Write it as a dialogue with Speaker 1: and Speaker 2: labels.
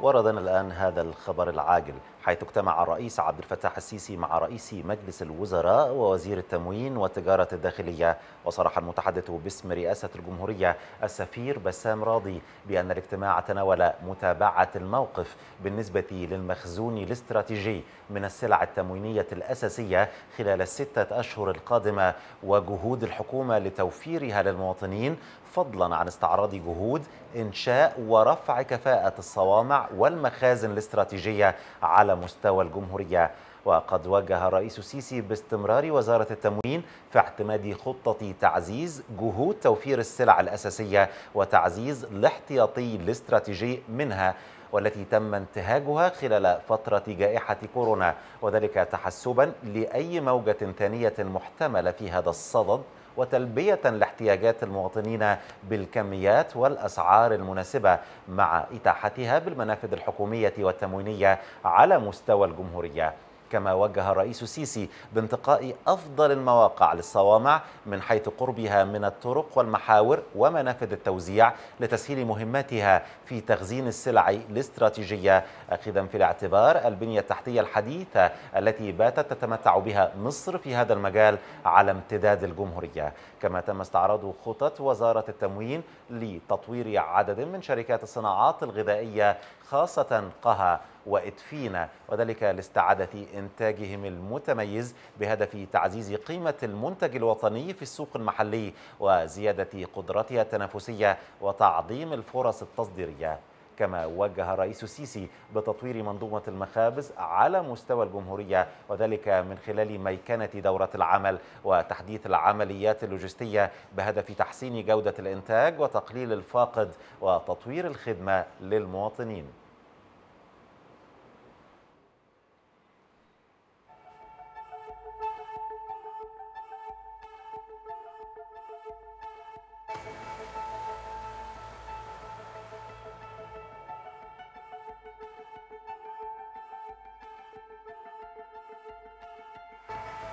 Speaker 1: وردنا الآن هذا الخبر العاجل حيث اجتمع الرئيس عبد الفتاح السيسي مع رئيس مجلس الوزراء ووزير التموين والتجارة الداخلية وصرح المتحدث باسم رئاسة الجمهورية السفير بسام راضي بأن الاجتماع تناول متابعة الموقف بالنسبة للمخزون الاستراتيجي من السلع التموينية الأساسية خلال الستة أشهر القادمة وجهود الحكومة لتوفيرها للمواطنين فضلا عن استعراض جهود إنشاء ورفع كفاءة الصوامع والمخازن الاستراتيجية على مستوى الجمهورية وقد وجه الرئيس السيسي باستمرار وزارة التموين في اعتماد خطة تعزيز جهود توفير السلع الأساسية وتعزيز الاحتياطي الاستراتيجي منها والتي تم انتهاجها خلال فترة جائحة كورونا وذلك تحسبا لأي موجة ثانية محتملة في هذا الصدد وتلبية لاحتياجات المواطنين بالكميات والأسعار المناسبة مع إتاحتها بالمنافذ الحكومية والتموينية على مستوى الجمهورية كما وجه الرئيس السيسي بانتقاء أفضل المواقع للصوامع من حيث قربها من الطرق والمحاور ومنافذ التوزيع لتسهيل مهمتها في تخزين السلع الاستراتيجية أخذا في الاعتبار البنية التحتية الحديثة التي باتت تتمتع بها مصر في هذا المجال على امتداد الجمهورية كما تم استعراض خطط وزارة التموين لتطوير عدد من شركات الصناعات الغذائية خاصة قها وإدفينا وذلك لاستعادة إنتاجهم المتميز بهدف تعزيز قيمة المنتج الوطني في السوق المحلي وزيادة قدرتها التنافسية وتعظيم الفرص التصديرية كما وجه الرئيس السيسي بتطوير منظومة المخابز على مستوى الجمهورية وذلك من خلال ميكنة دورة العمل وتحديث العمليات اللوجستية بهدف تحسين جودة الإنتاج وتقليل الفاقد وتطوير الخدمة للمواطنين